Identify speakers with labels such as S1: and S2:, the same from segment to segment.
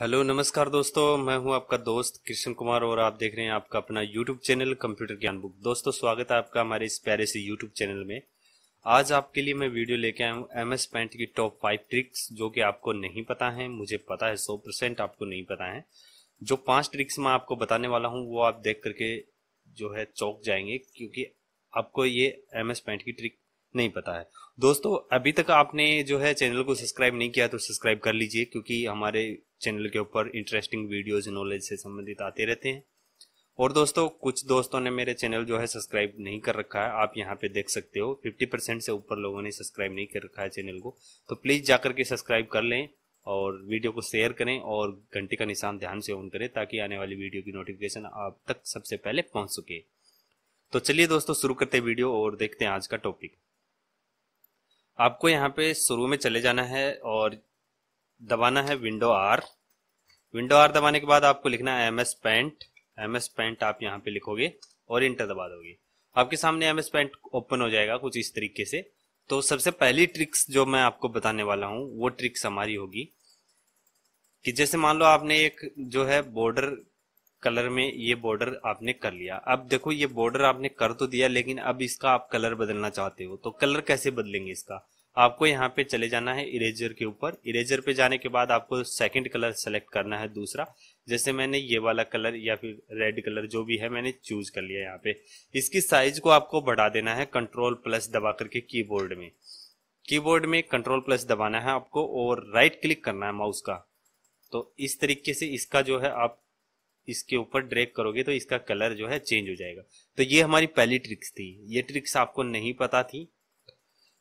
S1: hello नमस्कार दोस्तों मैं हूं आपका दोस्त कृष्ण कुमार और आप देख रहे हैं आपका अपना YouTube channel computer Gyan book दोस्तों स्वागत है आपका हमारे इस प्यारे से यूट्यूब चैनल में आज आपके लिए मैं वीडियो लेके आया हूं एम एस पेंट की टॉप फाइव ट्रिक्स जो कि आपको नहीं पता है मुझे पता है सौ परसेंट आपको नहीं पता है जो पांच ट्रिक्स मैं आपको बताने वाला हूँ वो आप देख करके जो है चौक जाएंगे क्योंकि आपको ये एम एस पेंट की ट्रिक नहीं पता है दोस्तों अभी तक आपने जो है चैनल को सब्सक्राइब नहीं किया तो सब्सक्राइब कर लीजिए क्योंकि हमारे चैनल के ऊपर इंटरेस्टिंग वीडियोज नॉलेज से संबंधित आते रहते हैं और दोस्तों कुछ दोस्तों ने मेरे चैनल जो है सब्सक्राइब नहीं कर रखा है आप यहाँ पे देख सकते हो 50 परसेंट से ऊपर लोगों ने सब्सक्राइब नहीं कर रखा है चैनल को तो प्लीज़ जा करके सब्सक्राइब कर लें और वीडियो को शेयर करें और घंटे का निशान ध्यान से ऑन करें ताकि आने वाली वीडियो की नोटिफिकेशन आप तक सबसे पहले पहुँच सके तो चलिए दोस्तों शुरू करते वीडियो और देखते हैं आज का टॉपिक आपको यहाँ पे शुरू में चले जाना है और दबाना है विंडो आर विंडो आर दबाने के बाद आपको लिखना है M S paint M S paint आप यहाँ पे लिखोगे और इंटर दबा दोगे आपके सामने एम एस पेंट ओपन हो जाएगा कुछ इस तरीके से तो सबसे पहली ट्रिक्स जो मैं आपको बताने वाला हूँ वो ट्रिक्स हमारी होगी कि जैसे मान लो आपने एक जो है बॉर्डर कलर में ये बॉर्डर आपने कर लिया अब देखो ये बॉर्डर आपने कर तो दिया लेकिन अब इसका आप कलर बदलना चाहते हो तो कलर कैसे बदलेंगे इसका आपको यहाँ पे चले जाना है इरेजर के ऊपर इरेजर पे जाने के बाद आपको सेकंड कलर सेलेक्ट करना है दूसरा जैसे मैंने ये वाला कलर या फिर रेड कलर जो भी है मैंने चूज कर लिया यहाँ पे इसकी साइज को आपको बढ़ा देना है कंट्रोल प्लस दबा करके कीबोर्ड में कीबोर्ड में कंट्रोल प्लस दबाना है आपको और राइट क्लिक करना है माउस का तो इस तरीके से इसका जो है आप इसके ऊपर ड्रैग करोगे तो इसका कलर जो है चेंज हो जाएगा तो ये हमारी पहली ट्रिक्स थी ये ट्रिक्स आपको नहीं पता थी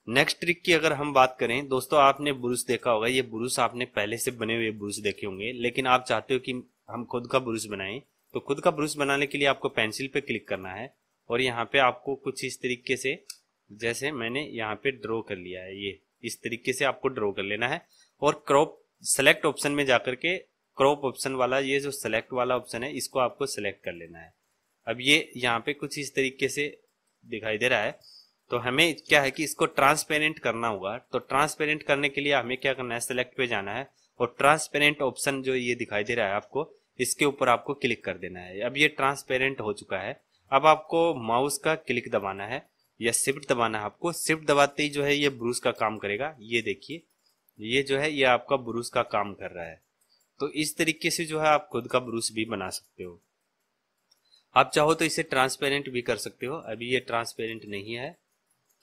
S1: नेक्स्ट ट्रिक की अगर हम बात करें दोस्तों आपने ब्रुश देखा होगा ये ब्रुश आपने पहले से बने हुए ब्रुश देखे होंगे लेकिन आप चाहते हो कि हम खुद का ब्रुश बनाएं तो खुद का ब्रूस बनाने के लिए आपको पेंसिल पे क्लिक करना है और यहाँ पे आपको कुछ इस तरीके से जैसे मैंने यहाँ पे ड्रॉ कर लिया है ये इस तरीके से आपको ड्रॉ कर लेना है और क्रॉप सेलेक्ट ऑप्शन में जाकर के क्रॉप ऑप्शन वाला ये जो सेलेक्ट वाला ऑप्शन है इसको आपको सेलेक्ट कर लेना है अब ये यहाँ पे कुछ इस तरीके से दिखाई दे रहा है तो हमें क्या है कि इसको ट्रांसपेरेंट करना होगा तो ट्रांसपेरेंट करने के लिए हमें क्या करना है सेलेक्ट पे जाना है और ट्रांसपेरेंट ऑप्शन जो ये दिखाई दे रहा है आपको इसके ऊपर आपको क्लिक कर देना है अब ये ट्रांसपेरेंट हो चुका है अब आपको माउस का क्लिक दबाना है या शिफ्ट दबाना है आपको शिफ्ट दबाते ही जो है ये ब्रूस का काम करेगा ये देखिए ये जो है ये आपका ब्रूस का काम कर रहा है तो इस तरीके से जो है आप खुद का ब्रूस भी बना सकते हो आप चाहो तो इसे ट्रांसपेरेंट भी कर सकते हो अभी ये ट्रांसपेरेंट नहीं है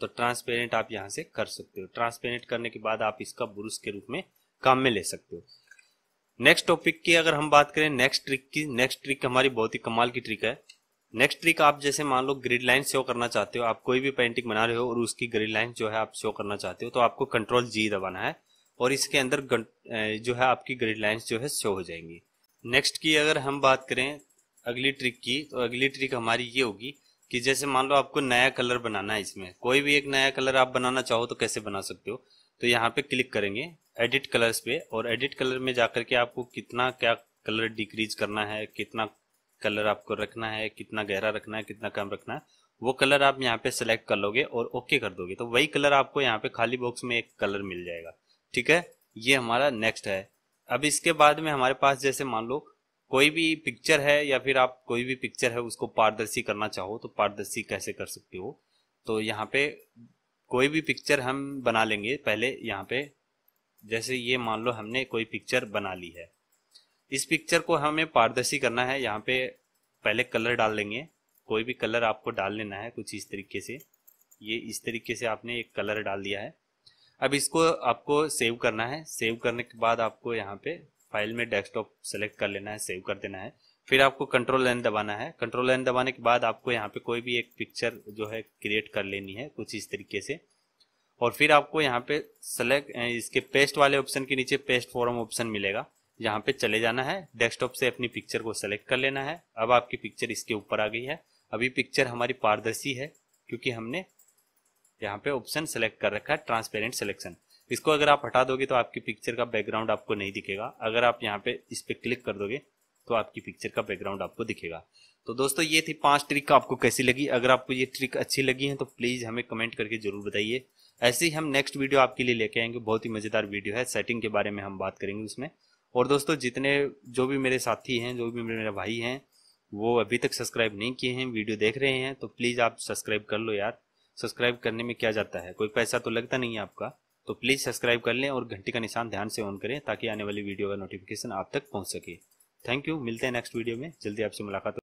S1: तो ट्रांसपेरेंट आप यहाँ से कर सकते हो ट्रांसपेरेंट करने के बाद आप इसका ब्रुश के रूप में काम में ले सकते हो नेक्स्ट टॉपिक की अगर हम बात करें नेक्स्ट ट्रिक की नेक्स्ट ट्रिक हमारी बहुत ही कमाल की ट्रिक है नेक्स्ट ट्रिक आप जैसे मान लो ग्रिड लाइन शो करना चाहते हो आप कोई भी पेंटिंग बना रहे हो और उसकी ग्रिड लाइन जो है आप शो करना चाहते हो तो आपको कंट्रोल जी दबाना है और इसके अंदर जो है आपकी ग्रिड लाइन जो है शो हो जाएंगी नेक्स्ट की अगर हम बात करें अगली ट्रिक की तो अगली ट्रिक हमारी ये होगी कि जैसे मान लो आपको नया कलर बनाना है इसमें कोई भी एक नया कलर आप बनाना चाहो तो कैसे बना सकते हो तो यहाँ पे क्लिक करेंगे एडिट कलर्स पे और एडिट कलर में जाकर के आपको कितना क्या कलर डिक्रीज करना है कितना कलर आपको रखना है कितना गहरा रखना है कितना कम रखना है वो कलर आप यहाँ पे सेलेक्ट कर लोगे और ओके कर दोगे तो वही कलर आपको यहाँ पे खाली बॉक्स में एक कलर मिल जाएगा ठीक है ये हमारा नेक्स्ट है अब इसके बाद में हमारे पास जैसे मान लो कोई भी पिक्चर है या फिर आप कोई भी पिक्चर है उसको पारदर्शी करना चाहो तो पारदर्शी कैसे कर सकते हो तो यहाँ पे कोई भी पिक्चर हम बना लेंगे पहले यहाँ पे जैसे ये मान लो हमने कोई पिक्चर बना ली है इस पिक्चर को हमें पारदर्शी करना है यहाँ पे पहले कलर डाल लेंगे कोई भी कलर आपको डाल लेना है कुछ इस तरीके से ये इस तरीके से आपने एक कलर डाल दिया है अब इसको आपको सेव करना है सेव करने के बाद आपको यहाँ पे फाइल में डेस्कटॉप सेलेक्ट कर लेना है सेव कर देना है फिर आपको कंट्रोल एन दबाना है कंट्रोल एन दबाने के बाद आपको यहाँ पे कोई भी एक पिक्चर जो है क्रिएट कर लेनी है कुछ इस तरीके से और फिर आपको यहाँ पे सेलेक्ट इसके पेस्ट वाले ऑप्शन के नीचे पेस्ट फॉरम ऑप्शन मिलेगा यहाँ पे चले जाना है डेस्कटॉप से अपनी पिक्चर को सेलेक्ट कर लेना है अब आपकी पिक्चर इसके ऊपर आ गई है अभी पिक्चर हमारी पारदर्शी है क्योंकि हमने यहाँ पे ऑप्शन सेलेक्ट कर रखा है ट्रांसपेरेंट सिलेक्शन इसको अगर आप हटा दोगे तो आपकी पिक्चर का बैकग्राउंड आपको नहीं दिखेगा अगर आप यहाँ पे इस पर क्लिक कर दोगे तो आपकी पिक्चर का बैकग्राउंड आपको दिखेगा तो दोस्तों ये थी पांच ट्रिक आपको कैसी लगी अगर आपको ये ट्रिक अच्छी लगी है तो प्लीज़ हमें कमेंट करके जरूर बताइए ऐसे ही हम नेक्स्ट वीडियो आपके लिए लेके आएंगे बहुत ही मज़ेदार वीडियो है सेटिंग के बारे में हम बात करेंगे उसमें और दोस्तों जितने जो भी मेरे साथी हैं जो भी मेरे भाई हैं वो अभी तक सब्सक्राइब नहीं किए हैं वीडियो देख रहे हैं तो प्लीज़ आप सब्सक्राइब कर लो यार सब्सक्राइब करने में क्या जाता है कोई पैसा तो लगता नहीं है आपका तो प्लीज़ सब्सक्राइब कर लें और घंटी का निशान ध्यान से ऑन करें ताकि आने वाली वीडियो का नोटिफिकेशन आप तक पहुँच सके थैंक यू मिलते हैं नेक्स्ट वीडियो में जल्दी आपसे मुलाकात